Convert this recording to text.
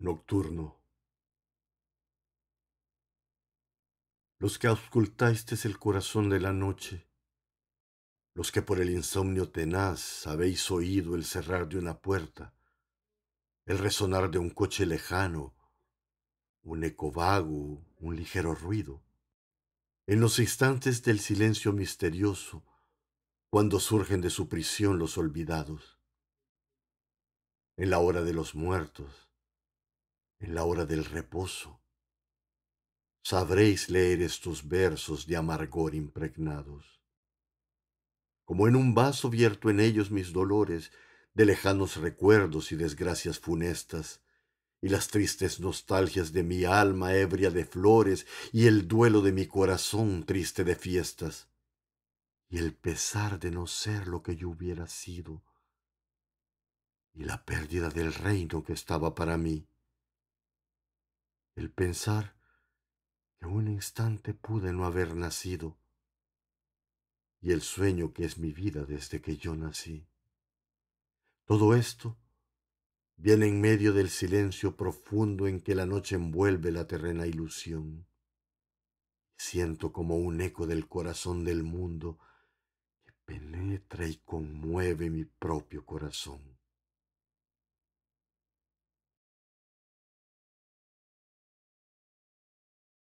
nocturno. Los que auscultasteis el corazón de la noche, los que por el insomnio tenaz habéis oído el cerrar de una puerta, el resonar de un coche lejano, un eco vago, un ligero ruido. En los instantes del silencio misterioso, cuando surgen de su prisión los olvidados. En la hora de los muertos, en la hora del reposo. Sabréis leer estos versos de amargor impregnados. Como en un vaso vierto en ellos mis dolores, de lejanos recuerdos y desgracias funestas, y las tristes nostalgias de mi alma ebria de flores, y el duelo de mi corazón triste de fiestas, y el pesar de no ser lo que yo hubiera sido, y la pérdida del reino que estaba para mí el pensar que un instante pude no haber nacido, y el sueño que es mi vida desde que yo nací. Todo esto viene en medio del silencio profundo en que la noche envuelve la terrena ilusión. Siento como un eco del corazón del mundo que penetra y conmueve mi propio corazón.